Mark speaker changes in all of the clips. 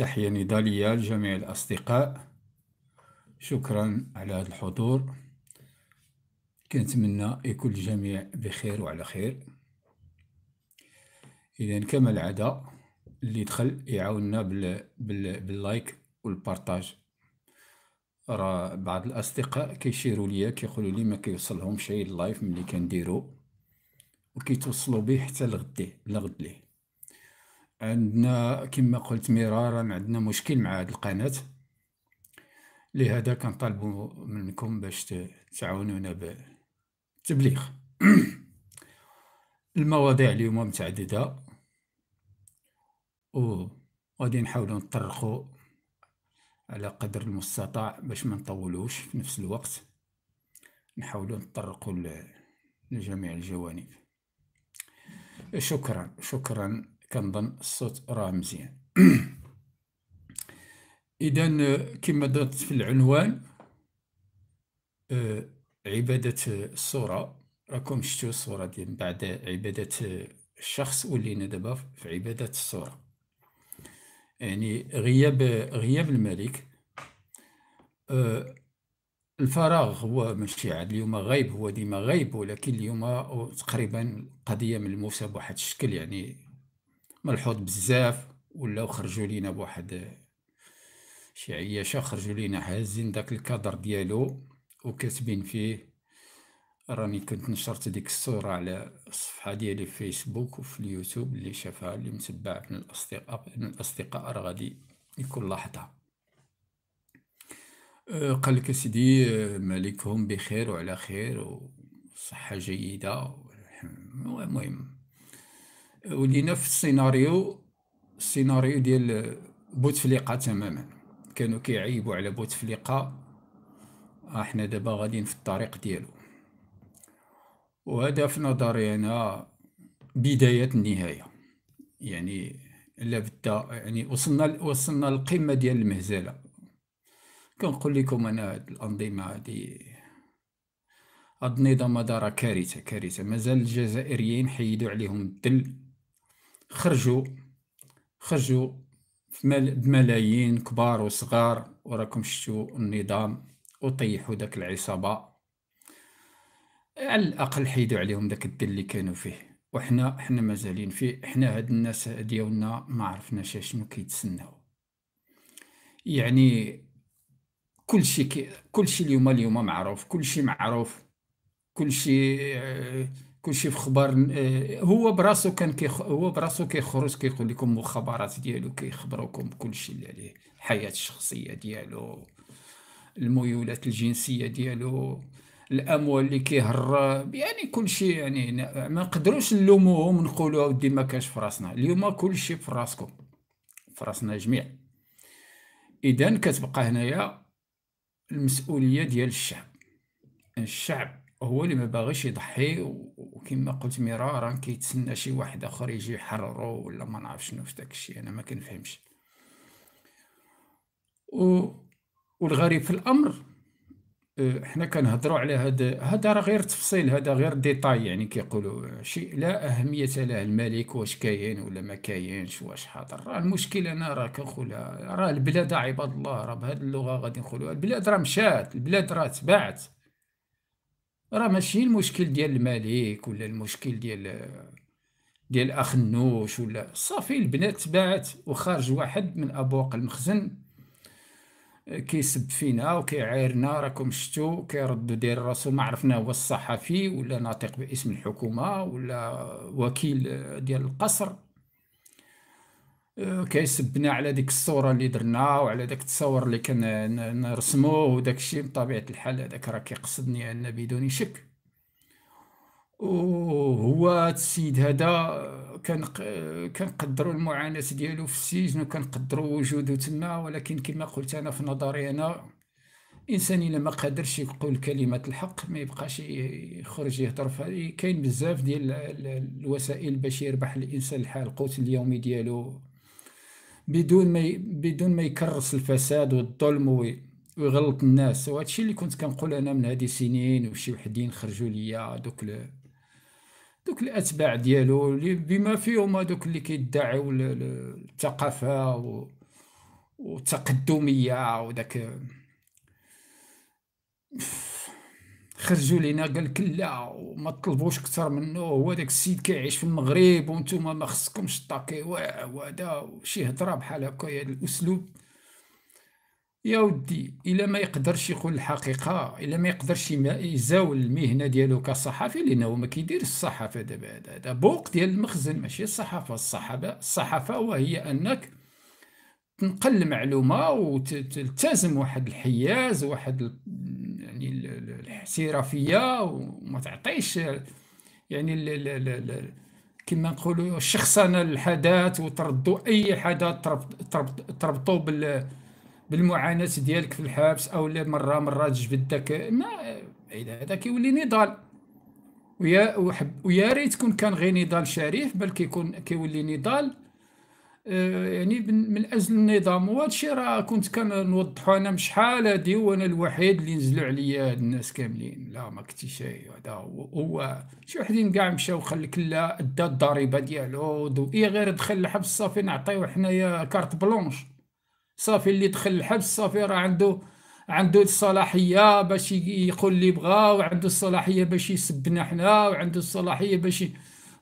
Speaker 1: تحية نضالية لجميع الأصدقاء شكرا على هذا الحضور كنتمنى يكون الجميع بخير وعلى خير إذا كما العادة اللي دخل يعاوننا بال... بال... باللايك والبارتاج راه بعض الأصدقاء كيشيروا ليا كيقولوا لي ما كيوصلهم شي اللايف ملي كنديرو وكيتوصلوا به حتى لغدي لغد ليه عندنا كما قلت مرارا عندنا مشكل مع هذه القناة لهذا كنطالبوا منكم باش تعاونونا بالتبليغ المواضيع اليوم متعددة و غادي نحاولوا نطرقوا على قدر المستطاع باش ما نطولوش في نفس الوقت نحاولوا نطرقوا لجميع الجوانب شكرا شكرا كنظن الصوت راه مزيان اذا آه، كما درت في العنوان آه، عباده الصوره آه، راكم شفتوا الصوره ديال بعد عباده الشخص ولينا دابا في عباده الصوره يعني غياب غياب الملك الفراغ هو ماشي عاد اليوم غايب هو ديما غايب ولكن اليوم تقريبا من ملموسه بواحد الشكل يعني ملحوظ بزاف ولاو خرجوا لينا بواحد شي عياشه خرجوا لينا هازين داك الكادر ديالو وكاتبين فيه راني كنت نشرت ديك الصورة على الصفحة ديالي في فيسبوك وفي اليوتيوب اللي شافها اللي متبع من الأصدقاء من الأصدقاء راه غادي يكون لاحظها أه، قال لك سيدي أه، مالكهم بخير وعلى خير وصحة جيدة المهم ولينا في السيناريو السيناريو ديال بوتفليقه تماما كانوا كيعيبوا على بوتفليقه احنا آه، دابا غاديين في الطريق ديالو وهذا في نظري انا بدايه النهايه يعني لا بد يعني وصلنا وصلنا للقمه ديال المهزله كنقول لكم انا هاد الانظمه هادي هاد النظام دار كارثه كارثه مازال الجزائريين حيدوا عليهم الدل خرجوا خرجوا بملايين كبار وصغار وراكم شتو النظام وطيحوا داك العصابه على الاقل حيدوا عليهم داك الدل اللي كانوا فيه وحنا حنا مازالين فيه حنا هاد الناس ديالنا ما عرفناش شنو كيتسناو يعني كل شيء كل شيء اليوم اليوم معروف كل شيء معروف كل شيء آه، كلشي في خبر آه، هو براسو كان كيخ... هو براسو كيخرج كيقول لكم مخابرات ديالو كيخبروكم كلشي اللي عليه الحياه الشخصيه ديالو الميولات الجنسيه ديالو الاموال اللي كيهرب يعني كلشي يعني ما نقدروش نلوموهم نقولوا ودي ما كانش في راسنا اليوم كلشي في راسكم في راسنا جميع اذا كتبقى هنايا المسؤوليه ديال الشعب الشعب هو اللي ما باغيش يضحي و- وكما قلت مرارا كيتسنى شي واحد اخر يجي يحررو ولا ما نعرف شنو في داك الشيء انا ما كنفهمش و... والغريب في الامر احنا آه، حنا كنهضروا على هذا هذا راه غير تفصيل هذا غير ديتاي يعني كيقولوا شيء لا اهميه له الملك واش كاين ولا ما كاينش واش حاضر راه المشكل انا راه كنقولها راه البلاد عباد الله راه بهذه اللغه غادي نقولوها البلاد راه مشات البلاد راه تباعت راه ماشي المشكل ديال الملك ولا المشكل ديال ديال اخ النوش ولا صافي البنات تباعت وخرج واحد من ابواق المخزن آه، كيسب فينا وكيعايرنا راكم شتو كيردو داير راسو ما عرفنا هو الصحفي ولا ناطق باسم الحكومه ولا وكيل آه، ديال القصر آه، كيسبنا على ديك الصورة اللي درنا وعلى داك التصور اللي نرسموه وداك الشيء بطبيعة الحال هذاك راه كيقصدني أنا بدون شك وهو السيد هذا كان كنقدروا المعاناة ديالو في السجن وكنقدروا وجوده تما ولكن كما قلت أنا في نظري أنا الانسان الا ما قادرش يقول كلمه الحق ما يبقاش يخرج يهضر كاين بزاف ديال الوسائل باش يربح الانسان الحال القوت اليومي ديالو بدون ما بدون ما يكرس الفساد والظلم ويغلط الناس وهذا الشيء اللي كنت كنقول انا من هذه سنين وشي وحدين خرجوا ليا دوك دوك الاتباع ديالو اللي بما فيهم هذوك اللي كيدعيو الثقافه و... والتقدميه وداك خرجوا لينا قال لك لا وما تطلبوش اكثر منه هو داك السيد كيعيش في المغرب وانتم ما خصكمش طاكيوه وهذا وشي هضره بحال هكا الاسلوب يا ودي الا ما يقدرش يقول الحقيقه الا ما يقدرش يزاول المهنه ديالو كصحفي لانه ما كيدير الصحافه دابا هذا دا بوق ديال المخزن ماشي الصحافه الصحافه الصحافه وهي انك تنقل المعلومه وتلتزم واحد الحياز واحد احترافيه وما تعطيش يعني كما نقولوا الشخصنه الحدث وتردوا اي حدث تربطوا بال بالمعاناه ديالك في الحبس او مره مره تجبدك ما هذا كيولي نضال ويا ويا ريت كون كان غير نضال شريف بل كيكون كيولي نضال آه، يعني من اجل النظام وهذا الشيء راه كنت كنوضحو انا شحال هادي وانا الوحيد اللي نزلوا عليا هاد الناس كاملين لا ما شيء هذا هو, شي وحدين كاع مشاو خلك لا ادى الضريبه ديالو اي غير دخل الحبس صافي نعطيو حنايا كارت بلونش صافي اللي دخل الحبس صافي راه عنده عنده الصلاحيه باش يقول اللي بغا وعنده الصلاحيه باش يسبنا حنا وعنده الصلاحيه باش ي...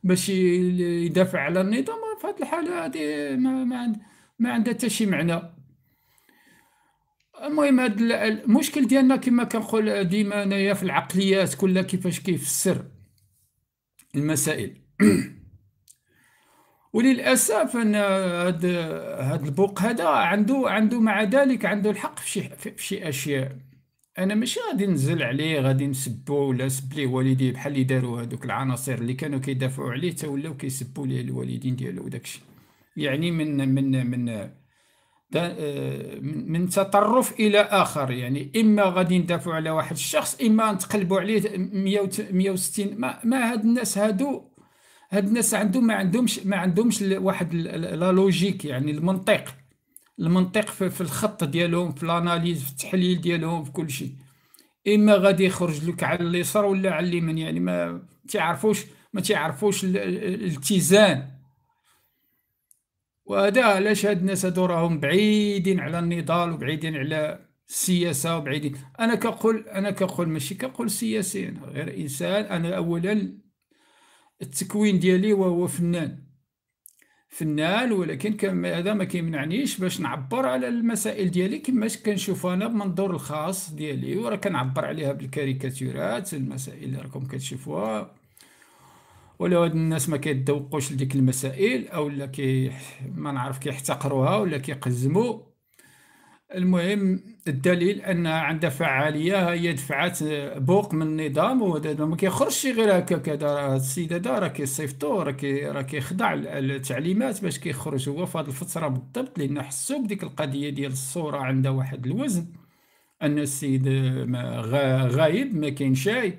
Speaker 1: باش يدافع على النظام في هذه الحاله هذه ما, ما, عند ما عندها حتى شي معنى المهم هذا المشكل ديالنا كما كنقول ديما انايا في العقليات كلها كيفاش كيفسر المسائل وللاسف ان هاد هذا البوق هذا عنده عنده مع ذلك عنده الحق في شي في شي اشياء انا ماشي غادي نزل عليه غادي نسبو ولا سب ليه والديه بحال اللي داروا هذوك العناصر اللي كانوا كيدافعوا عليه حتى ولاو كيسبوا ليه الوالدين ديالو وداكشي يعني من من آه، من من تطرف الى اخر يعني اما غادي ندافعوا على واحد الشخص اما نتقلبوا عليه 160 ما, ما هاد الناس هادو هاد الناس عندهم ما عندهمش ما عندهمش واحد لا لوجيك يعني المنطق المنطق في الخط ديالهم في الاناليز في التحليل ديالهم في كل شيء اما غادي يخرج لك على اليسار ولا على اليمين يعني ما تعرفوش ما تعرفوش الاتزان وهذا علاش هاد الناس هادو راهم بعيدين على النضال وبعيدين على السياسه وبعيدين انا كقول انا كقول ماشي كقول سياسي انا غير انسان انا اولا التكوين ديالي هو فنان فنان ولكن هذا ما كيمنعنيش باش نعبر على المسائل ديالي كما كنشوفها انا بمنظور الخاص ديالي وراه كنعبر عليها بالكاريكاتيرات المسائل اللي راكم كتشوفوها ولا هاد الناس ما كيتذوقوش لديك المسائل اولا كي ما نعرف كيحتقروها ولا كيقزموا المهم الدليل انها عندها فعاليه هي دفعات بوق من النظام ما كيخرجش غير هكا كذا السيد هذا راه كيصيفطو راه راه كيخضع التعليمات باش كيخرج هو في هذه الفتره بالضبط لان حسوا بديك القضيه ديال الصوره عندها واحد الوزن ان السيد غايب ما كاين شيء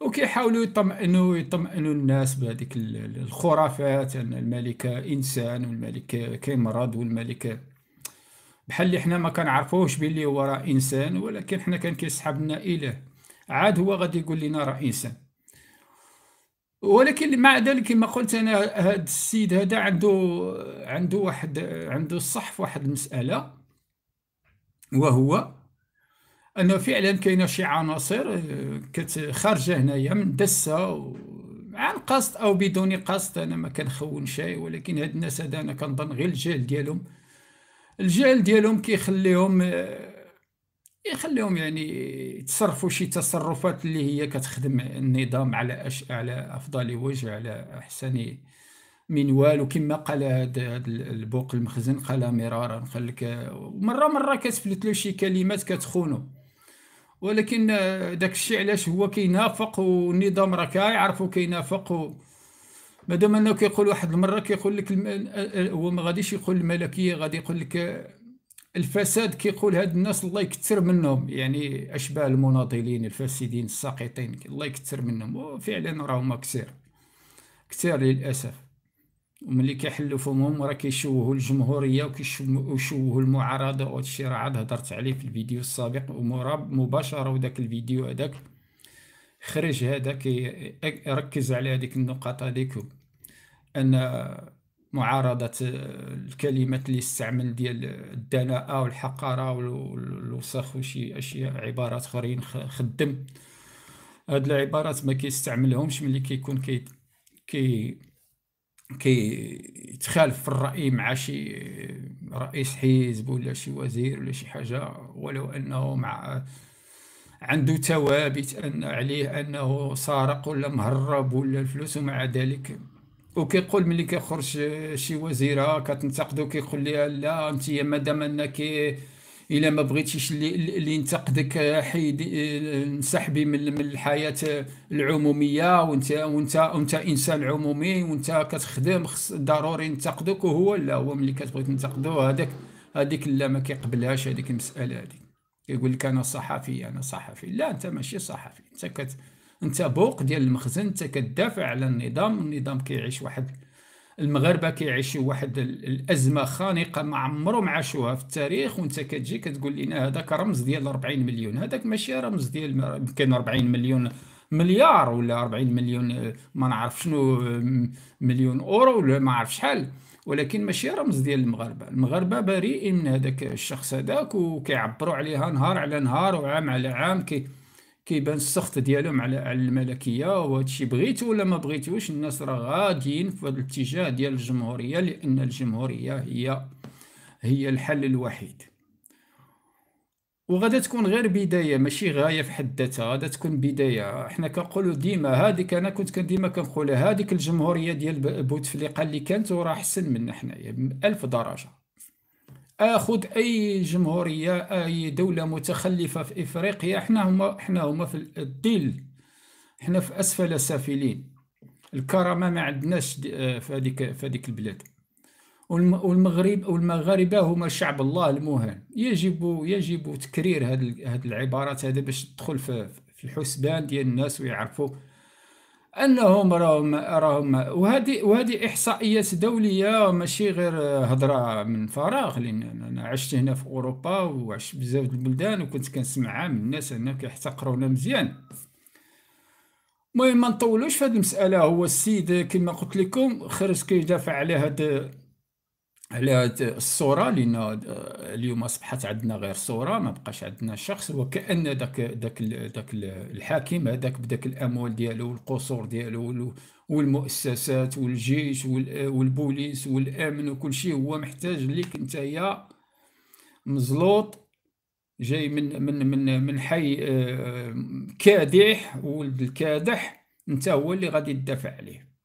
Speaker 1: وكيحاولوا يطمئنوا يطمئنوا الناس بهذيك الخرافات ان الملك انسان والملك كيمرض والملك بحال اللي حنا ما كنعرفوش باللي هو راه انسان ولكن حنا كان كيسحبنا اله عاد هو غادي يقول لنا راه انسان ولكن مع ذلك كما قلت انا هذا السيد هذا عنده عنده واحد عنده الصح في واحد المساله وهو انه فعلا كاينه شي عناصر آه، خارجه هنايا من دسه عن قصد او بدون قصد انا ما كنخون شيء ولكن هاد الناس هذا انا كنظن غير الجهل ديالهم الجهل ديالهم كيخليهم يخليهم يعني يتصرفوا شي تصرفات اللي هي كتخدم النظام على أش... على افضل وجه على احسن منوال وكما قال هذا البوق المخزن قال مرارا خليك مره مره كتفلت له شي كلمات كتخونه ولكن داك الشيء علاش هو كينافق والنظام راه كيعرفوا كينافق مادام انه كيقول واحد المره كيقول لك الم... هو ما غاديش يقول الملكيه غادي يقول لك الفساد كيقول هاد الناس الله يكثر منهم يعني اشباه المناضلين الفاسدين الساقطين الله يكثر منهم وفعلا راهما كثير كثير للاسف وملي كيحلوا فمهم راه كيشوهوا الجمهوريه وكيشوهوا المعارضه وهذا الشيء راه عاد هضرت عليه في الفيديو السابق ومراب مباشره وداك الفيديو هذاك خرج هذا كيركز على هذيك النقط هذيك ان معارضه الكلمات اللي استعمل ديال الدناءه والحقاره والوسخ وشي اشياء عبارات اخرين خدم هاد العبارات ما كيستعملهمش ملي كيكون كي كي يتخالف في الراي مع شي رئيس حزب ولا شي وزير ولا شي حاجه ولو انه مع عنده ثوابت ان عليه انه سارق ولا مهرب ولا الفلوس ومع ذلك وكيقول ملي كيخرج شي وزيره كتنتقدو كيقول لها لا انت مدام انك الا ما بغيتيش اللي, اللي ينتقدك حيد انسحبي من, من الحياه العموميه وانت وانت وانت انسان عمومي وانت كتخدم خص ضروري ينتقدك وهو لا هو ملي كتبغي تنتقدو هذاك هذيك لا ما كيقبلهاش هذيك المساله هذيك كيقول لك انا صحفي انا صحفي لا انت ماشي صحفي انت كت انت بوق ديال المخزن انت كدافع على النظام النظام كيعيش واحد المغاربه كيعيشوا واحد الازمه خانقه ما عمرهم عاشوها في التاريخ وانت كتجي كتقول لنا هذاك رمز ديال 40 مليون هذاك ماشي رمز ديال يمكن 40 مليون مليار ولا 40 مليون ما نعرف شنو مليون اورو ولا ما عرف شحال ولكن ماشي رمز ديال المغاربه المغاربه بريئين من هذاك الشخص هذاك وكيعبروا عليها نهار على نهار وعام على عام كي كيبان السخط ديالهم على الملكيه وهذا الشيء بغيتو ولا ما بغيتوش الناس راه غاديين في هذا الاتجاه ديال الجمهوريه لان الجمهوريه هي هي الحل الوحيد وغادا تكون غير بدايه ماشي غايه في حد ذاتها غادا تكون بدايه حنا كنقولوا ديما هذيك انا كنت كان ديما كنقولها هذيك الجمهوريه ديال بوتفليقه اللي كانت وراه احسن منا حنايا يعني ب 1000 درجه اخذ اي جمهوريه اي دوله متخلفه في افريقيا احنا هما احنا هما في الديل احنا في اسفل سافلين الكرامه ما عندناش آه، في هذيك في هذيك البلاد والمغرب والمغاربه هما شعب الله المهان يجب يجب تكرير هذه العبارات هذا باش تدخل في الحسبان ديال الناس ويعرفوا انهم راهم راهم وهذه وهذه احصائيات دوليه ماشي غير هضره من فراغ لان انا عشت هنا في اوروبا وعشت بزاف د البلدان وكنت كنسمعها من الناس هنا كيحتقرونا مزيان المهم ما نطولوش في هذه المساله هو السيد كما قلت لكم خرج كيدافع على هذا على الصوره لان آه، اليوم اصبحت عندنا غير صوره ما بقاش عندنا شخص وكان داك داك داك الحاكم هذاك بداك الاموال ديالو والقصور ديالو والمؤسسات والجيش آه، والبوليس والامن وكل شيء هو محتاج ليك نتايا مزلوط جاي من من من من حي آه، كادح ولد الكادح انت هو اللي غادي تدافع عليه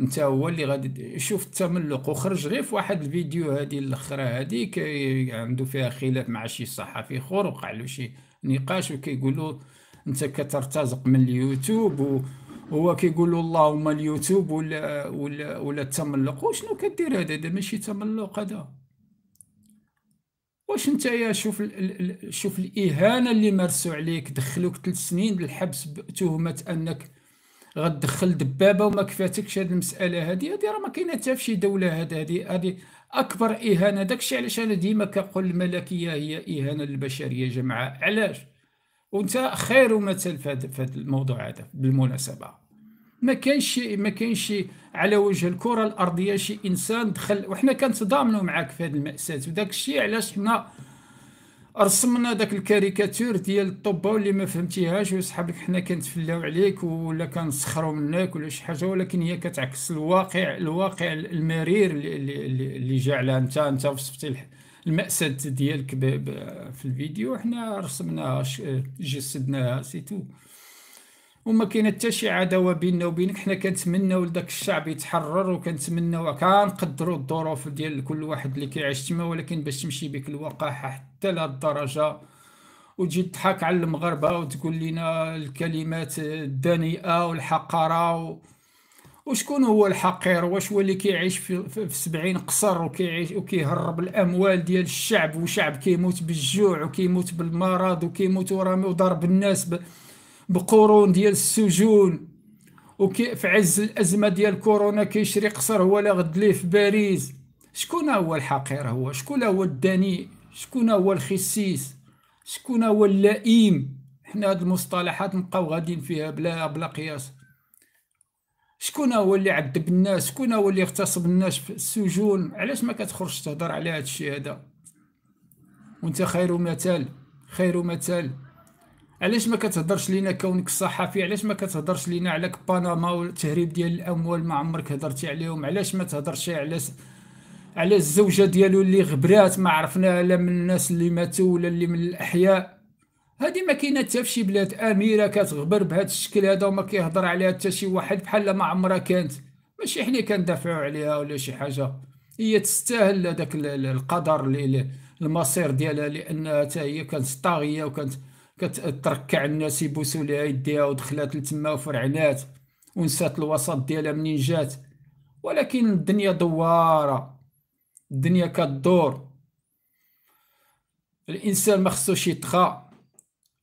Speaker 1: انت هو اللي غادي شوف التملق وخرج غير في واحد الفيديو هذه الاخرى هذيك عنده فيها خلاف مع شي صحفي اخر وقع له شي نقاش وكيقولوا انت كترتزق من اليوتيوب و هو كيقولوا اللهم اليوتيوب ولا ولا ولا التملق وشنو كدير هذا هذا ماشي تملق هذا واش انت يا شوف الـ شوف الاهانه اللي مارسوا عليك دخلوك ثلاث سنين للحبس بتهمه انك غدخل دبابه وما كفاتكش هذه المساله هذه هذه راه ما كاينه حتى في شي دوله هذه هذه اكبر اهانه داكشي علاش انا ديما كنقول الملكيه هي اهانه للبشريه جمعاء علاش وانت خير مثل في هذا الموضوع هذا بالمناسبه ما كاينش ما كاينش على وجه الكره الارضيه شي انسان دخل وحنا كنتضامنوا معاك في هذه الماساه وداك الشيء علاش حنا رسمنا داك الكاريكاتور ديال الطوبه واللي ما فهمتيهاش ويصحاب لك حنا كنتفلاو عليك ولا كنسخرو منك ولا شي حاجه ولكن هي كتعكس الواقع الواقع المرير اللي, اللي جا على انت انت وصفتي المأساة ديالك في الفيديو حنا رسمناها جسدناها سيتو وما كاين حتى شي عداوه بيننا وبينك حنا كنتمناو لذاك الشعب يتحرر وكنتمناو كنقدروا الظروف ديال كل واحد اللي كيعيش تما ولكن باش تمشي بك الوقاحه حتى لهاد الدرجه وتجي تضحك على المغاربه وتقول لنا الكلمات الدنيئه والحقره و... وشكون هو الحقير واش هو اللي كيعيش في, في, في قصر وكيعيش وكيهرب الاموال ديال الشعب وشعب كيموت بالجوع وكيموت بالمرض وكيموت ورامي وضرب الناس ب... بقرون ديال السجون وكي في عز الازمه ديال كورونا كيشري قصر هو لا غد ليه في باريس شكون هو الحقير هو شكون هو الدنيء شكون هو الخسيس شكون هو اللئيم حنا هاد المصطلحات نبقاو غاديين فيها بلا بلا قياس شكون هو اللي عذب الناس شكون هو اللي اغتصب الناس في السجون علاش ما كتخرجش تهضر على هاد الشيء هذا وانت خير مثال خير مثال علاش ما كتهضرش لينا كونك صحفي علاش ما كتهضرش لينا على بنما والتهريب ديال الاموال ما عمرك هضرتي عليهم علاش ما تهضرش على على الزوجه ديالو اللي غبرات ما عرفناها لا من الناس اللي ماتوا ولا اللي من الاحياء هذه ما كاينه حتى فشي بلاد اميره كتغبر بهذا الشكل هذا وما كيهضر عليها حتى شي واحد بحال ما عمرها كانت ماشي حنا كندافعوا عليها ولا شي حاجه هي تستاهل هذاك القدر المصير ديالها لانها حتى هي كانت طاغيه وكانت كتركع الناس يبوسوا ليها يديها ودخلات لتما وفرعنات ونسات الوسط ديالها منين جات ولكن الدنيا دواره الدنيا كدور الانسان ما خصوش يتخا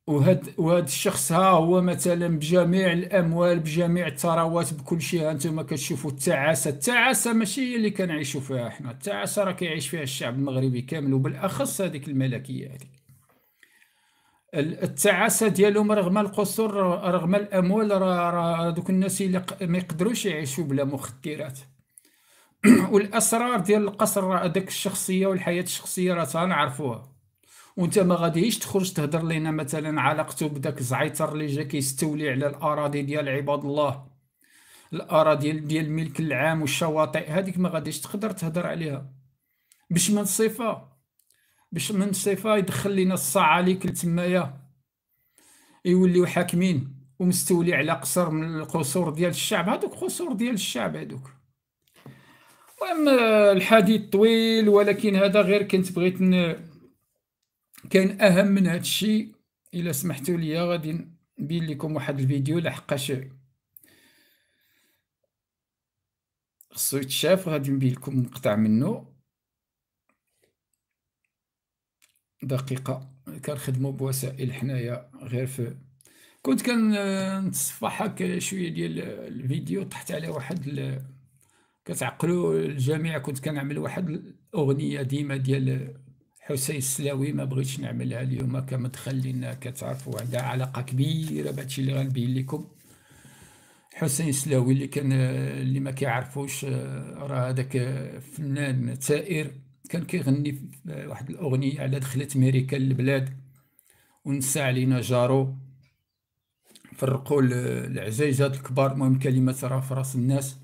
Speaker 1: وهاد وهاد الشخص ها هو مثلا بجميع الاموال بجميع الثروات بكل شيء ها انتم كتشوفوا التعاسه التعاسه ماشي هي اللي كنعيشوا فيها حنا التعاسه راه كيعيش فيها الشعب المغربي كامل وبالاخص هذيك الملكيه هذيك التعاسه ديالهم رغم القصور رغم الاموال راه دوك الناس اللي ما يقدروش يعيشوا بلا مخدرات والاسرار ديال القصر داك الشخصيه والحياه الشخصيه راه تنعرفوها وانت ما غاديش تخرج تهضر لينا مثلا علاقته بداك الزعيطر اللي جا كيستولي على الاراضي ديال عباد الله الاراضي ديال الملك العام والشواطئ هذيك ما غاديش تقدر تهضر عليها باش من صفه باش من الصفه يدخل لينا الصعاليك لتمايا يوليو حاكمين ومستولي على قصر من القصور ديال الشعب هذوك قصور ديال الشعب هذوك المهم الحديث طويل ولكن هذا غير كنت بغيت ن... كان اهم من هذا الشيء الا سمحتوا لي غادي نبين لكم واحد الفيديو لحقاش خصو يتشاف غادي نبين لكم مقطع منه دقيقه كنخدموا بوسائل حنايا غير في كنت كنتصفح هكا شويه ديال الفيديو طحت على واحد ال... كتعقلوا الجميع كنت كنعمل واحد الاغنيه ديما ديال حسين السلاوي ما بغيتش نعملها اليوم كمدخل لان كتعرفوا عندها علاقه كبيره بهادشي اللي غنبين لكم حسين السلاوي اللي كان اللي ما كيعرفوش راه هذاك فنان ثائر كان كيغني واحد الاغنيه على دخلت امريكا للبلاد ونسى علينا جارو فرقوا العزيزات الكبار المهم كلمه راه في راس الناس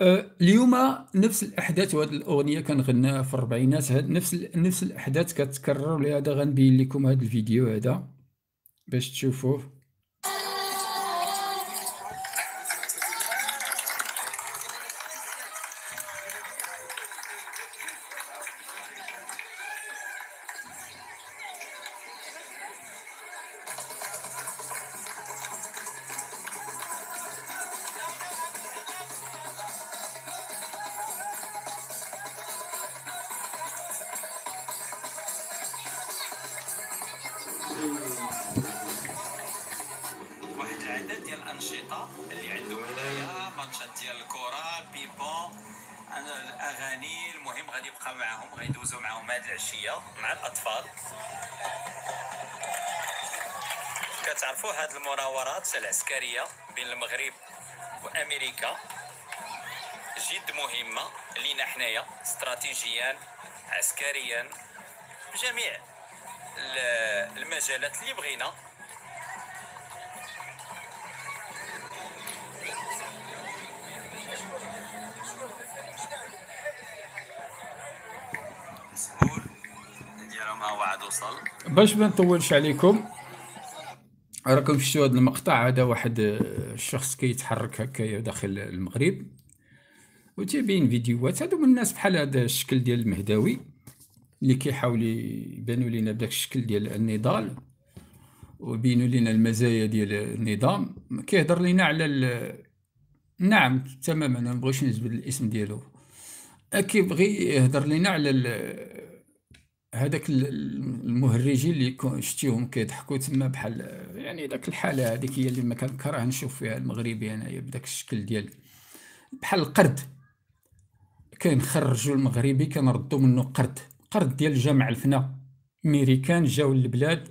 Speaker 1: أه، اليوم نفس الاحداث وهاد الاغنيه كنغناها في الاربعينات نفس نفس الاحداث كتكرر لهذا غنبين لكم هذا الفيديو هذا باش تشوفوه ديال الكره بيبون الاغاني المهم غادي يبقى معاهم غيدوزو معاهم هاد العشيه مع الاطفال كتعرفوا هاد المناورات العسكريه بين المغرب وامريكا جد مهمه لينا حنايا استراتيجيا عسكريا جميع المجالات اللي بغينا وعد وصل باش ما نطولش عليكم راكم شفتوا هذا المقطع هذا واحد الشخص آه، كيتحرك هكايا داخل المغرب تيبين فيديوهات هادو من الناس بحال هذا الشكل ديال المهداوي اللي كيحاول يبانوا لينا بداك الشكل ديال النضال وبينوا لينا المزايا ديال النظام كيهضر لينا على ال... نعم تماما ما بغيتش نجبد الاسم ديالو كيبغي يهضر لينا على ال... هذاك المهرجين اللي شتيهم كيضحكوا تما بحال يعني داك الحاله هذيك هي اللي ما كنكره نشوف فيها المغربي انايا بداك الشكل ديال بحال القرد كنخرجوا المغربي كنردوا منه قرد قرد ديال جامع الفنا ميريكان جاو للبلاد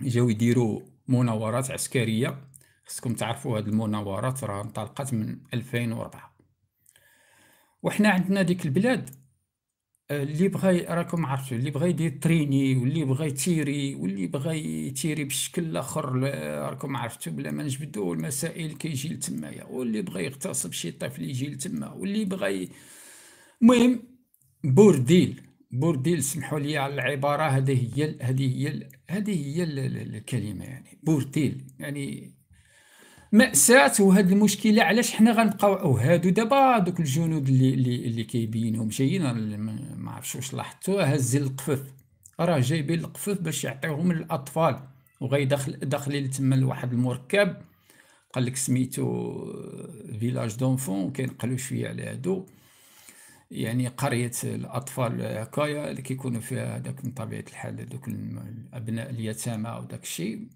Speaker 1: جاو يديروا مناورات عسكريه خصكم تعرفوا هاد المناورات راه انطلقت من 2004 وحنا عندنا ديك البلاد آه، اللي بغى راكم عرفتوا اللي بغى يدير تريني واللي بغى يتيري واللي بغى يتيري بشكل اخر راكم عرفتوا بلا ما نجبدوا المسائل كيجي لتمايا واللي بغى يغتصب شي طفل يجي لتما واللي بغى المهم بورديل بورديل سمحوا لي على العباره هذه هي هذه هي هذه هي الكلمه يعني بورديل يعني مأساة وهذه المشكلة علاش حنا غنبقاو هادو دابا دوك الجنود اللي اللي اللي كيبينوا جايين ما عرفتش واش لاحظتو هازين القفف راه جايبين القفف باش يعطيوهم للاطفال وغيدخل داخلين تما لواحد المركب قال لك سميتو فيلاج دونفون كينقلوا شويه على هادو يعني قريه الاطفال هكايا اللي كيكونوا فيها هداك من طبيعه الحال دوك الابناء اليتامى وداكشي الشيء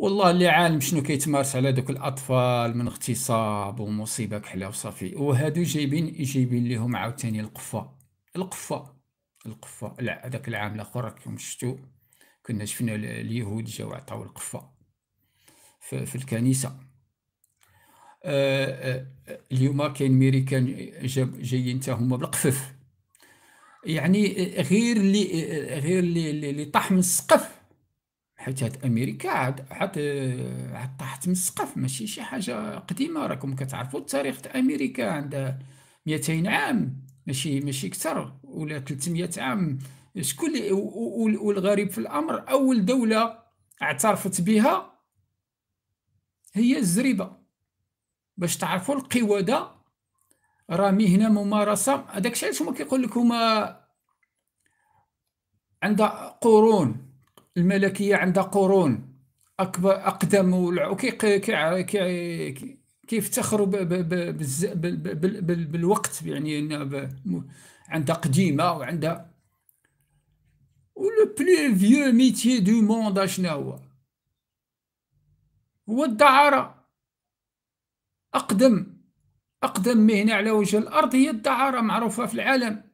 Speaker 1: والله اللي عالم شنو كيتمارس على دوك الاطفال من اغتصاب ومصيبه كحله وصافي وهادو جايبين جايبين ليهم عاوتاني القفه القفه القفه لا هذاك العام الاخر راكم شفتو كنا شفنا اليهود جاو عطاو القفه في, في الكنيسه آآ آه، آآ آه، آه، اليوم كاين ميريكان جايين حتى هما بالقفف يعني غير اللي غير اللي طاح من السقف حيت هاد امريكا عاد آه، عاد طاحت من السقف ماشي شي حاجه قديمه راكم كتعرفوا التاريخ تاع امريكا عندها 200 عام ماشي ماشي اكثر ولا 300 عام شكون والغريب في الامر اول دوله اعترفت بها هي الزريبه باش تعرفوا القواده راه مهنه ممارسه هذاك الشيء علاش هما كيقول لك هما عندها قرون الملكيه عندها قرون اكبر اقدم وكي كيفتخروا بالوقت يعني عندها قديمه وعندها ولو بلو فيو ميتي دو موند اشناهو هو الدعاره اقدم اقدم مهنه على وجه الارض هي الدعاره معروفه في العالم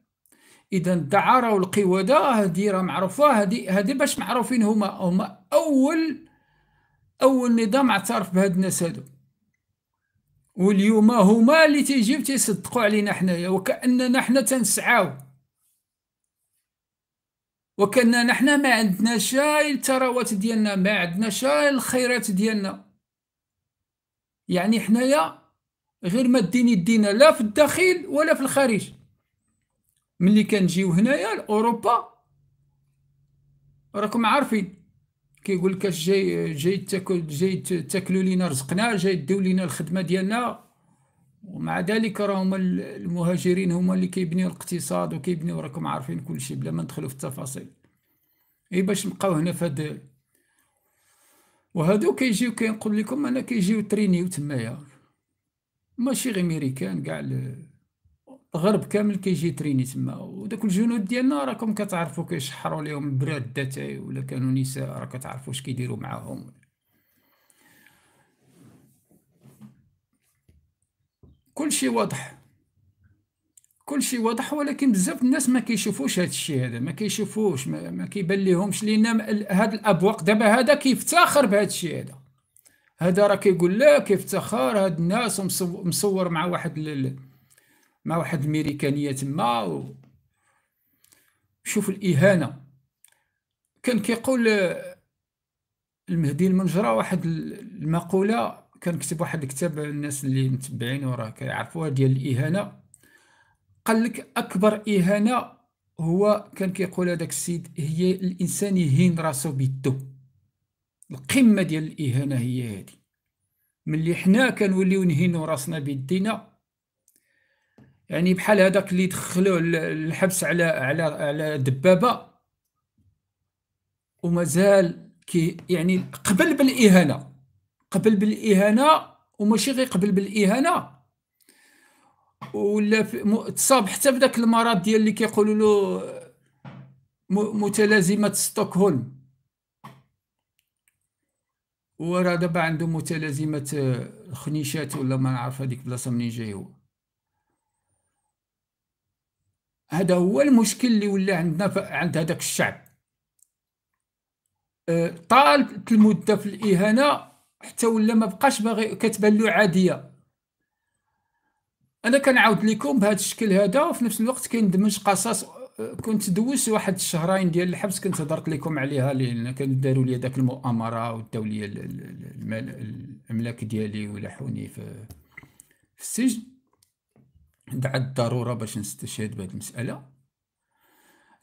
Speaker 1: اذا الدعاره والقواده هذه راه معروفه هذه هذه باش معروفين هما هما اول اول نظام اعترف بهاد الناس هادو واليوم هما اللي تيجيو تيصدقوا علينا حنايا وكاننا حنا تنسعاو وكاننا حنا ما عندنا شاي الثروات ديالنا ما عندنا شاي الخيرات ديالنا يعني حنايا غير ما يدينا لا في الداخل ولا في الخارج ملي كنجيو هنايا لاوروبا راكم عارفين كيقول لك اش جاي جاي تاكل جاي تاكلوا لينا رزقنا جاي ديو لينا الخدمه ديالنا ومع ذلك راه هما المهاجرين هما اللي كيبنيو الاقتصاد وكيبنيو راكم عارفين كل شيء بلا ما ندخلوا في التفاصيل اي باش نبقاو هنا في هاد وهادو كيجيو كنقول لكم انا كيجيو ترينيو تمايا ماشي غير ميريكان كاع الغرب كامل كيجي تريني تما وداك الجنود ديالنا راكم كتعرفوا كيشحروا ليهم البراد ولا كانوا نساء راه كتعرفوا اش كيديروا معاهم كل شيء واضح كل شيء واضح ولكن بزاف الناس ما كيشوفوش هذا الشيء هذا ما كيشوفوش ما, ما كيبان لهمش لان هاد الابواق دابا هذا كيفتخر بهذا الشيء هذا هذا راه كيقول لا كيفتخر هاد الناس مصور مع واحد مع واحد الميريكانيه تما و... شوف الاهانه كان كيقول آه، المهدي المنجره واحد المقوله كان كتب واحد الكتاب الناس اللي متبعين وراه كيعرفوها ديال الاهانه قال لك اكبر اهانه هو كان كيقول هذاك السيد هي الانسان يهين راسو بيدو القمه ديال الاهانه هي هذه ملي حنا كنوليو نهينو راسنا بيدينا يعني بحال هذاك اللي دخلوه الحبس على على على دبابه ومازال كي يعني قبل بالاهانه قبل بالاهانه وماشي غير قبل بالاهانه ولا تصاب حتى بداك المرض ديال اللي كيقولوا له متلازمه ستوكهولم وراه دابا عنده متلازمه الخنيشات آه، ولا ما نعرف هذيك بلاصه منين جاي هو هذا هو المشكل اللي ولا عندنا عند هذاك الشعب أه، طال المده في الاهانه حتى ولا ما بقاش باغي كتبان له عاديه انا كنعاود لكم بهذا الشكل هذا وفي نفس الوقت كندمج قصص أه، كنت دوزت واحد الشهرين ديال الحبس كنت هضرت لكم عليها لان كانوا داروا لي داك المؤامره والدوليه المال الاملاك ديالي ولحوني في السجن دعت الضروره باش نستشهد بهذه المساله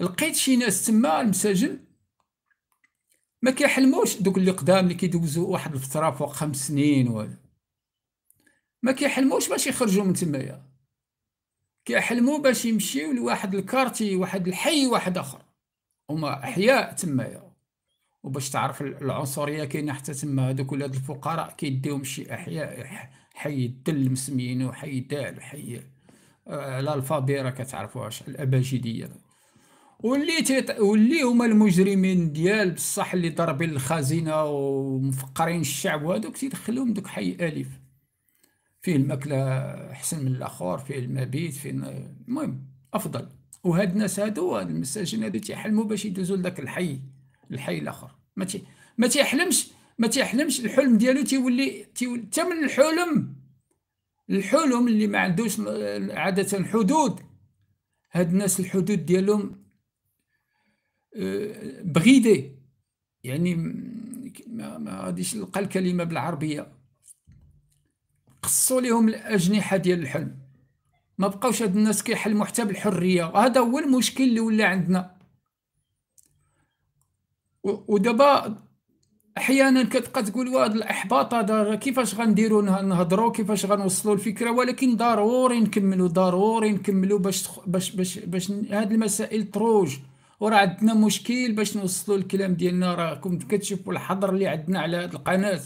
Speaker 1: لقيت شي ناس تما المساجن ما كيحلموش دوك اللي قدام اللي كيدوزوا واحد الفتره فوق خمس سنين ولا ما كيحلموش باش يخرجوا من تمايا كيحلموا باش يمشيو لواحد الكارتي واحد الحي واحد اخر هما احياء تمايا وباش تعرف العنصريه كاينه حتى تما هذوك ولاد الفقراء كيديهم شي احياء حي الدل مسميينو حي دال حي على الفضيره كتعرفوهاش الاباجيديه واللي تيط... واللي هما المجرمين ديال بصح اللي ضاربين الخزينه ومفقرين الشعب وهذوك تيدخلوهم دوك حي الف فيه الماكله احسن من الاخر فيه المبيت فيه المهم افضل وهاد الناس هادو هاد المساجين هادو تيحلموا باش يدوزوا لذاك الحي الحي الاخر ما تي... ما تيحلمش ما تيحلمش الحلم ديالو تيولي حتى من الحلم الحلم اللي ما عندوش عادة حدود هاد الناس الحدود ديالهم آه، بغيدي يعني ما غاديش نلقى الكلمة بالعربية قصوا لهم الأجنحة ديال الحلم ما بقاوش هاد الناس كيحلموا حتى بالحرية وهذا هو المشكل اللي ولا عندنا ودابا احيانا كتبقى تقول وهذا الاحباط هذا كيفاش غنديروا نهضروا كيفاش غنوصلوا الفكره ولكن ضروري نكملوا ضروري نكملوا باش باش باش باش هاد المسائل تروج وراه عندنا مشكل باش نوصلوا الكلام ديالنا راكم كتشوفوا الحظر اللي عندنا على هاد القناه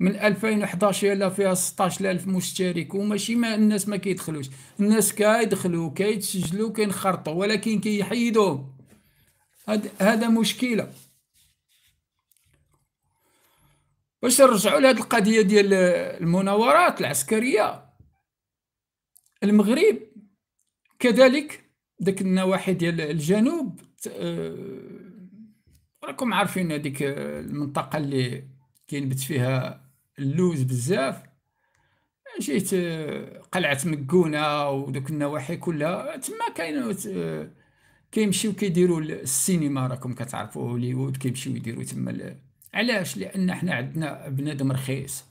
Speaker 1: من 2011 يلا فيها 16000 مشترك وماشي ما الناس ما كيدخلوش الناس كيدخلوا كيتسجلوا كينخرطوا ولكن كيحيدوا هذا مشكله واش نرجعوا لهذه القضيه ديال المناورات العسكريه المغرب كذلك ديك النواحي ديال الجنوب آه، راكم عارفين هذيك آه، المنطقه اللي كينبت فيها اللوز بزاف جيت آه، قلعه مكونه ودوك النواحي كلها تما كاين كيمشيو كيديروا السينما راكم كتعرفوا هوليوود كيمشيو يديروا تما علاش لان احنا عندنا بنادم رخيص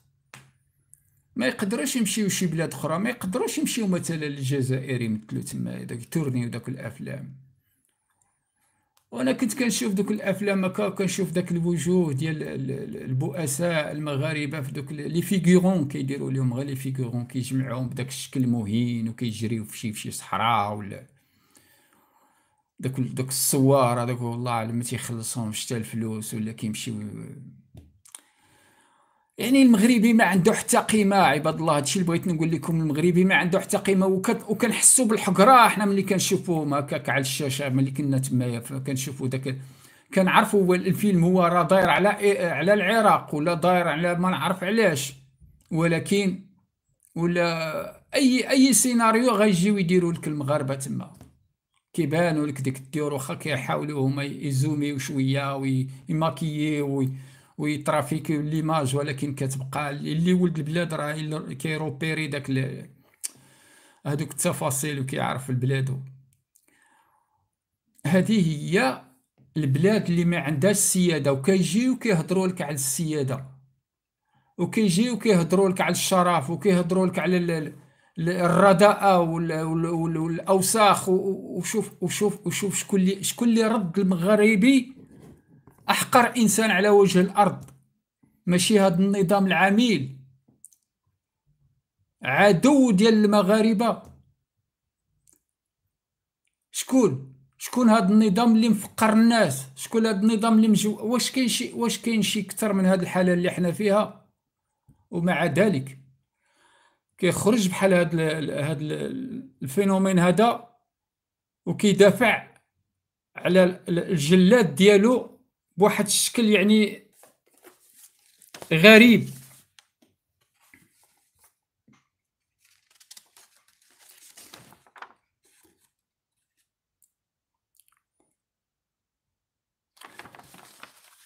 Speaker 1: ما يقدرش يمشيو شي بلاد اخرى ما يقدرش يمشيو مثلا الجزائر يمثلوا تما داك تورني وداك الافلام وانا كنت كنشوف دوك الافلام هكا كنشوف داك الوجوه ديال البؤساء المغاربه في دوك لي فيغورون كيديروا لهم غير لي فيغورون كيجمعوهم بداك الشكل مهين وكيجريو في شي في شي صحراء ولا داك داك الصوار هذاك والله العالم ما تيخلصهمش حتى الفلوس ولا كيمشيو يعني المغربي ما عنده حتى قيمه عباد الله هادشي اللي بغيت نقول لكم المغربي ما عنده حتى قيمه وكنحسوا بالحقره حنا ملي كنشوفوهم هكاك على الشاشه ملي كنا تمايا فكنشوفوا داك كنعرفوا هو الفيلم هو راه داير على على العراق ولا داير على ما نعرف علاش ولكن ولا اي اي سيناريو غيجيو يديروا لك المغاربه تما كيبانوا لك ديك الديور واخا كيحاولوا هما يزوميو شويه ويماكييو ويترافيكيو ليماج ولكن كتبقى اللي ولد البلاد راه كيروبيري داك هذوك التفاصيل وكيعرف البلاد هذه هي البلاد اللي ما عندهاش السياده وكيجيو كيهضروا لك على السياده وكيجيو كيهضروا لك على الشرف وكيهضروا لك على الرداءة والاوساخ وشوف وشوف وشوف شكون اللي شكون اللي رد المغربي احقر انسان على وجه الارض ماشي هذا النظام العميل عدو ديال المغاربه شكون شكون هذا النظام اللي مفقر الناس شكون هذا النظام اللي مجو واش كاين شي واش كاين شي اكثر من هذه الحاله اللي حنا فيها ومع ذلك كيخرج بحال هاد هاد الفينومين هذا وكيدافع على الجلاد ديالو بواحد الشكل يعني غريب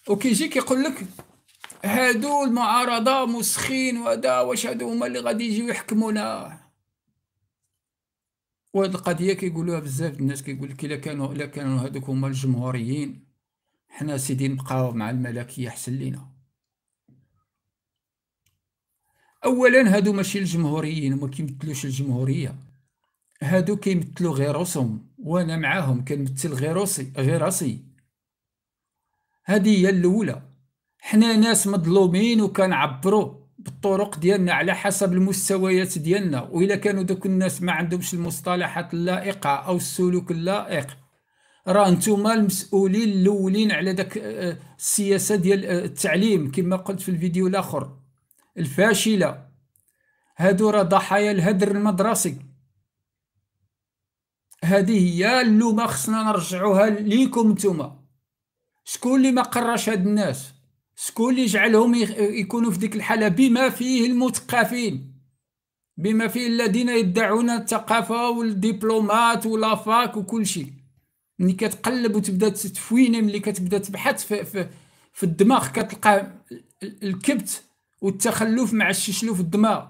Speaker 1: وكيجي كيقول لك هادو المعارضة مسخين ودا واش هادو هما اللي غادي يجيو يحكمونا وهاد القضيه كيقولوها بزاف الناس كيقول لك الا كانوا الا كانوا هادوك هما الجمهوريين حنا سيدي نبقاو مع الملكيه حسن لينا اولا هادو ماشي الجمهوريين وما كيمثلوش الجمهوريه هادو كيمثلو غير روسهم وانا معاهم كنمثل غير روسي غير راسي هادي هي الاولى حنا ناس مظلومين وكنعبروا بالطرق ديالنا على حسب المستويات ديالنا والا كانوا دوك الناس ما عندهمش المصطلحات اللائقه او السلوك اللائق راه نتوما المسؤولين الاولين على داك آه، السياسه ديال آه، التعليم كما قلت في الفيديو الاخر الفاشله هادو راه ضحايا الهدر المدرسي هذه هي اللومه خصنا نرجعوها ليكم نتوما شكون اللي ما قراش هاد الناس شكون اللي جعلهم يكونوا في ديك الحاله بما فيه المثقفين بما فيه الذين يدعون الثقافه والدبلومات ولافاك وكل شيء ملي كتقلب وتبدا تفوينه ملي كتبدا تبحث في, في, في الدماغ كتلقى الكبت والتخلف مع في الدماغ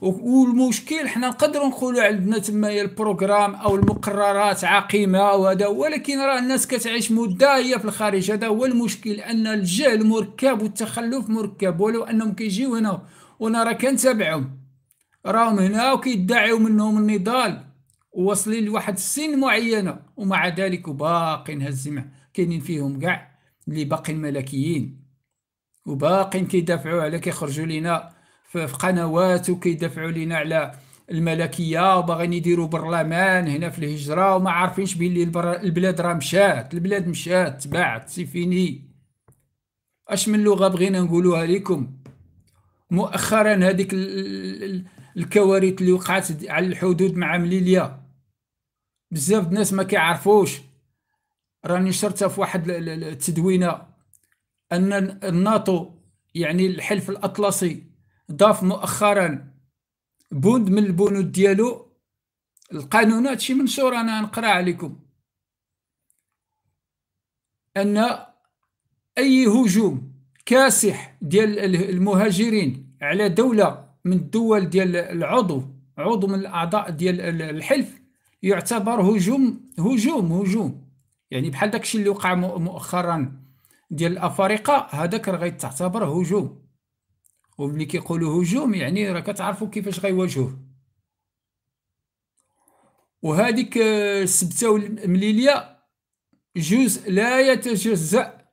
Speaker 1: والمشكل حنا نقدروا نقولوا عندنا تمايا البروغرام او المقررات عقيمه وهذا ولكن راه الناس كتعيش مده هي في الخارج هذا هو المشكل ان الجهل مركب والتخلف مركب ولو انهم كيجيو هنا وانا راه كنتابعهم راهم هنا وكيدعيو منهم النضال وواصلين لواحد السن معينه ومع ذلك باقي هزمه كاينين فيهم كاع اللي باقي ملكيين وباقي كيدافعوا على كيخرجوا لينا في قنوات وكيدافعوا لينا على الملكيه وباغيين يديروا برلمان هنا في الهجره وما عارفينش بلي البلاد راه مشات البلاد مشات تباعت سيفيني اش من لغه بغينا نقولوها لكم مؤخرا هذيك الكوارث اللي وقعت على الحدود مع مليليا بزاف الناس ما كيعرفوش راني شرتها في واحد التدوينه ان الناتو يعني الحلف الاطلسي ضاف مؤخرا بوند من البنود ديالو القانونات شي منشور انا نقرا عليكم ان اي هجوم كاسح ديال المهاجرين على دوله من الدول ديال العضو عضو من الاعضاء ديال الحلف يعتبر هجوم هجوم هجوم يعني بحال داكشي اللي وقع مؤخرا ديال الافارقه هذاك راه غيتعتبر هجوم وملي كيقولوا هجوم يعني راه كتعرفوا كيفاش غيواجهوه وهذيك آه، السبته والمليليه جزء لا يتجزا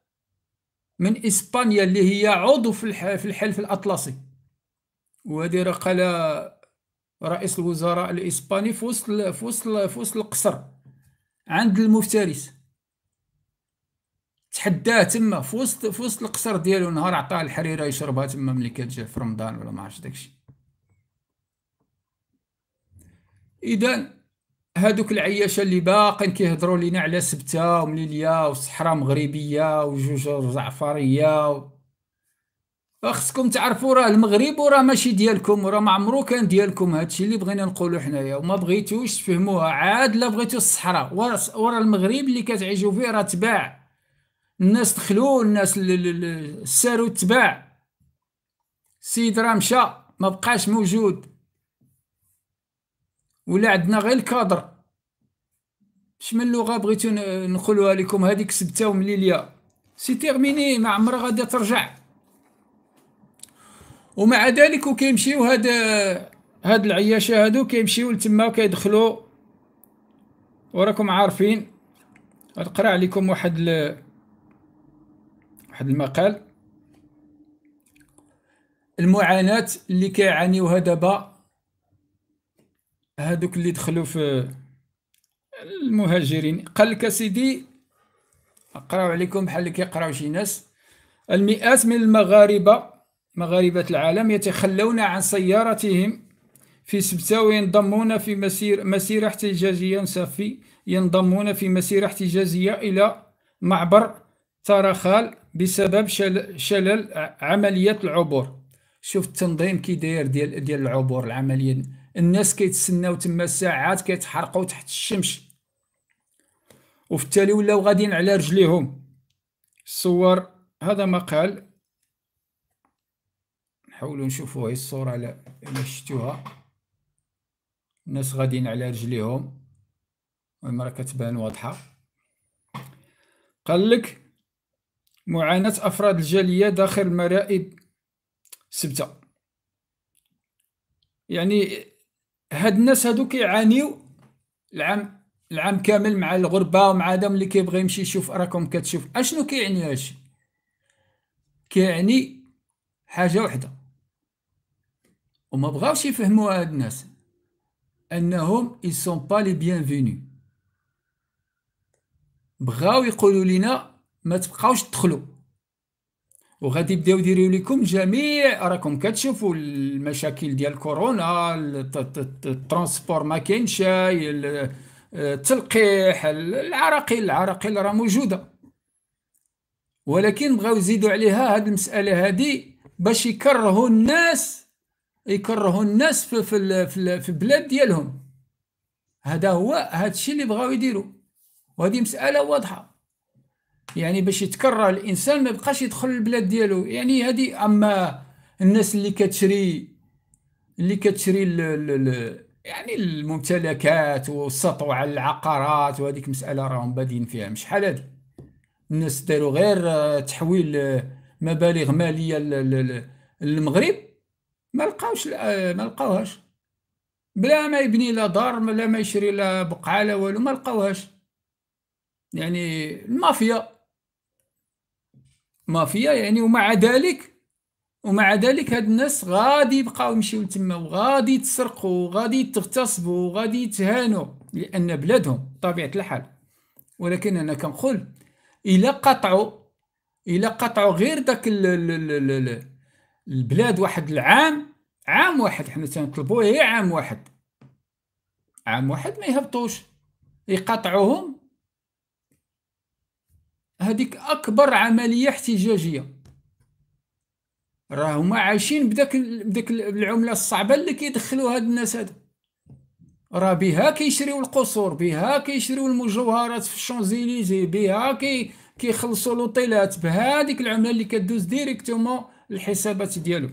Speaker 1: من اسبانيا اللي هي عضو في في الحلف الاطلسي وهذه راه قال رئيس الوزراء الاسباني فوسط في وسط القصر عند المفترس تحداه تما في وسط في وسط القصر ديالو نهار عطاه الحريره يشربها تما ملي كتجي في رمضان ولا ما عرفتش داكشي اذا هادوك العياشه اللي باقين كيهضروا لينا على سبته ومليليه والصحراء مغربيه وجوج زعفريه و... خصكم تعرفوا راه المغرب وراه ماشي ديالكم وراه ما عمرو كان ديالكم هادشي اللي بغينا نقولوا حنايا وما بغيتوش تفهموها عاد لا بغيتو الصحراء ورا المغرب اللي كتعيشوا فيه راه تباع الناس دخلوا الناس السارو تباع السيد راه مشى ما بقاش موجود ولا عندنا غير الكادر شمن لغه بغيتو نقولوها لكم هذيك سبته ومليليا سي تيرميني ما عمرها غادي ترجع ومع ذلك وكيمشيو هاد هاد العياشه هادو كيمشيو لتما وكيدخلوا وراكم عارفين غنقرا عليكم واحد واحد المقال المعاناة اللي كيعانيوها دابا هادوك اللي دخلوا في المهاجرين قال لك سيدي اقراو عليكم بحال اللي كيقراو شي ناس المئات من المغاربة مغاربة العالم يتخلون عن سيارتهم في سبتة وينضمون في مسير مسيرة احتجاجية صافي ينضمون في مسيرة احتجاجية إلى معبر تراخال بسبب شلل, شلل عمليه العبور شوف التنظيم كي داير ديال ديال العبور العمليه الناس كيتسناو تما ساعات كيتحرقوا تحت الشمس وفي التالي ولاو غاديين على رجليهم الصور هذا مقال نحاولوا نشوفوا هاي الصوره على الا شفتوها الناس غاديين على رجليهم راه كتبان واضحه قال لك معاناة أفراد الجالية داخل المرائد السبتة يعني هاد الناس هادو كيعانيو العام العام كامل مع الغربة ومع عدم اللي كيبغي يمشي يشوف راكم كتشوف اشنو كيعني هادشي كيعني حاجة وحدة وما بغاوش يفهموها هاد الناس انهم إيسون با لي les بغاو يقولوا لنا ما تبقاوش تدخلوا وغادي يبداو يديروا لكم جميع راكم كتشوفوا المشاكل ديال كورونا الترونسبور ما كاينش التلقيح العراقيل العراقيل راه موجوده ولكن بغاو يزيدوا عليها هاد المساله هادي باش يكرهوا الناس يكرهوا الناس في في, في البلاد ديالهم هذا هو هذا الشيء اللي بغاو يديروا وهذه مساله واضحه يعني باش يتكرر الانسان ما يبقاش يدخل البلاد ديالو يعني هذه اما الناس اللي كتشري اللي كتشري الـ الـ الـ يعني الممتلكات والسطو على العقارات وهذيك مساله راهم بادين فيها مش بحال هذه الناس داروا غير آه، تحويل آه، مبالغ ماليه للمغرب ما لقاوش آه، ما لقاوهاش بلا ما يبني لا دار لا ما يشري لا بقعه لا والو ما لقاوهاش يعني المافيا مافيا يعني ومع ذلك ومع ذلك هاد الناس غادي يبقاو يمشيو تما وغادي يتسرقوا وغادي يتغتصبوا وغادي يتهانوا لان بلادهم طبيعه الحال ولكن انا كنقول الا قطعوا الا قطعوا غير داك البلاد واحد العام عام واحد حنا تنطلبوا هي إيه عام واحد عام واحد ما يهبطوش يقطعوهم هذيك اكبر عمليه احتجاجيه راه هما عايشين بداك بداك العمله الصعبه اللي كيدخلوا هاد الناس هاد راه بها كيشريو القصور بها كيشريو المجوهرات في الشونزيليزي بها كي كيخلصوا لوطيلات بهذيك العمله اللي كدوز ديريكتومون الحسابات ديالو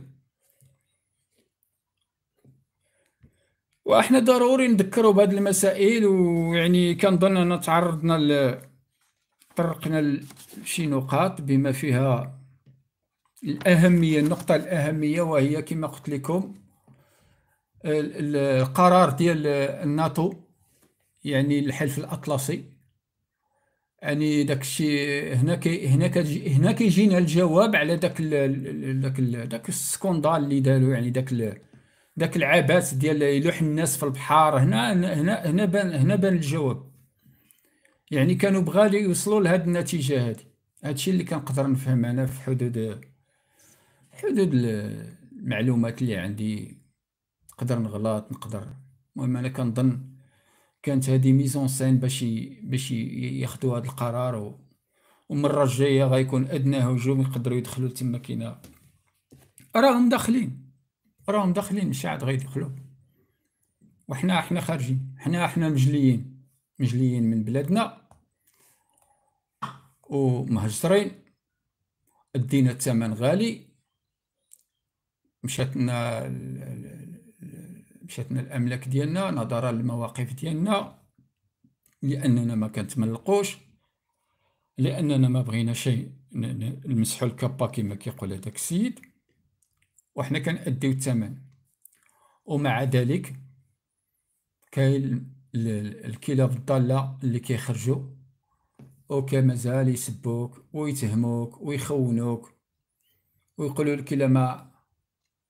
Speaker 1: واحنا ضروري نذكروا بهاد المسائل ويعني كنظن ان تعرضنا ل طرقنا لشي نقاط بما فيها الأهمية النقطة الأهمية وهي كما قلت لكم القرار ديال الناتو يعني الحلف الأطلسي يعني داك الشيء هنا كي هنا كتجي هنا كيجينا الجواب على داك ال داك داك السكوندال اللي داروا يعني داك داك العباس ديال يلوح الناس في البحار هنا هنا هنا بان هنا بان الجواب يعني كانوا بغالي يوصلوا لهاد النتيجه هذه هادشي اللي كنقدر نفهم انا في حدود حدود المعلومات اللي عندي نقدر نغلط نقدر المهم انا كنظن كانت هذه ميزون سين باش باش ياخذوا هذا القرار و... ومره الجايه غيكون ادنى هجوم يقدروا يدخلوا تما كاينه راهم داخلين راهم داخلين مش عاد غيدخلوا وحنا حنا خارجين حنا حنا مجليين مجليين من بلادنا ومهجرين ادينا الثمن غالي مشاتنا مشاتنا الاملاك ديالنا نظرا للمواقف ديالنا لاننا ما كنتملقوش لاننا ما بغينا شيء نمسحوا الكابا كما كيقول هذاك السيد وحنا كنأديو الثمن ومع ذلك كاين الكلاب الضاله اللي كيخرجوا اوكي مازال يسبوك ويتهموك ويخونوك ويقولوا لك الا ما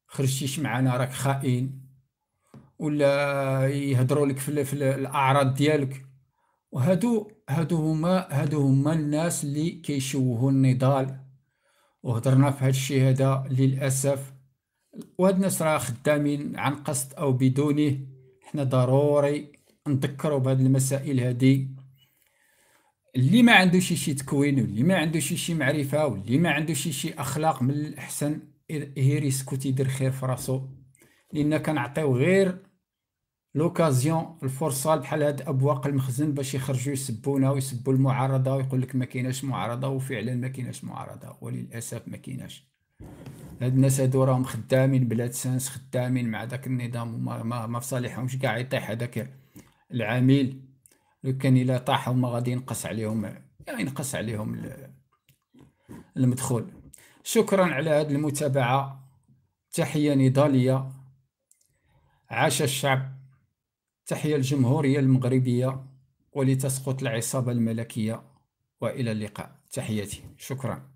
Speaker 1: خرجتيش معنا راك خائن ولا يهضروا لك في, في الاعراض ديالك وهادو هادو هما هادو هما الناس اللي كيشوهوا النضال وهضرنا في هذا الشيء هذا للاسف وهاد الناس راه خدامين عن قصد او بدونه حنا ضروري نذكروا بهاد المسائل هادي اللي ما عندوش شي تكوين واللي ما عندوش شي معرفه واللي ما عندوش شي اخلاق من الاحسن يريسكوت يدير خير في راسو لان كنعطيو غير لوكازيون الفرصه بحال هاد ابواق المخزن باش يخرجوا يسبونا ويسبوا المعارضه ويقول لك ما كايناش معارضه وفعلا ما كايناش معارضه وللاسف ما كايناش هاد الناس هادو راهم خدامين بلا سانس خدامين مع داك النظام وما ما, ما في صالحهمش كاع يطيح هذاك العميل لو كان الى طاح هما غادي ينقص عليهم يعني ينقص عليهم المدخول شكرا على هذه المتابعه تحيه نضاليه عاش الشعب تحيه الجمهوريه المغربيه ولتسقط العصابه الملكيه والى اللقاء تحياتي شكرا